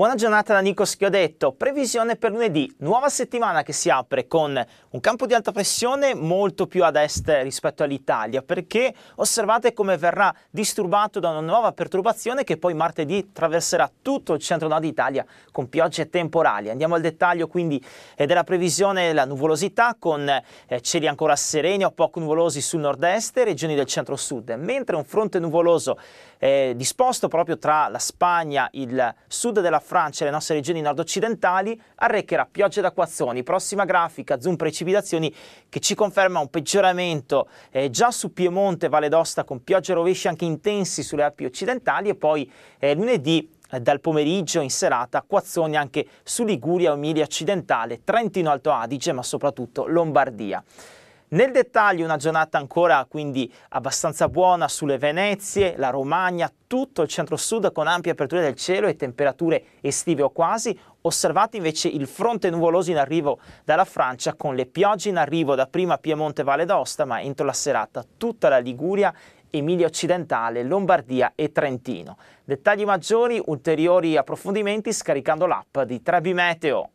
Buona giornata da Nico Schiodetto. Previsione per lunedì, nuova settimana che si apre con un campo di alta pressione molto più ad est rispetto all'Italia, perché osservate come verrà disturbato da una nuova perturbazione che poi martedì traverserà tutto il centro-nord Italia con piogge temporali. Andiamo al dettaglio quindi eh, della previsione della nuvolosità con eh, cieli ancora sereni o poco nuvolosi sul nord-est e regioni del centro-sud, mentre un fronte nuvoloso eh, disposto proprio tra la Spagna, il sud della Francia Francia e le nostre regioni nord-occidentali arrecherà piogge ed acquazzoni. Prossima grafica, zoom precipitazioni che ci conferma un peggioramento eh, già su Piemonte, Valle d'Osta con piogge e rovesci anche intensi sulle Alpi occidentali e poi eh, lunedì eh, dal pomeriggio in serata acquazzoni anche su Liguria, Emilia Occidentale, Trentino Alto Adige ma soprattutto Lombardia. Nel dettaglio una giornata ancora quindi abbastanza buona sulle Venezie, la Romagna, tutto il centro-sud con ampie aperture del cielo e temperature estive o quasi. Osservate invece il fronte nuvoloso in arrivo dalla Francia con le piogge in arrivo da prima Piemonte Valle d'Aosta, ma entro la serata tutta la Liguria Emilia Occidentale, Lombardia e Trentino. Dettagli maggiori, ulteriori approfondimenti scaricando l'app di Trebi Meteo.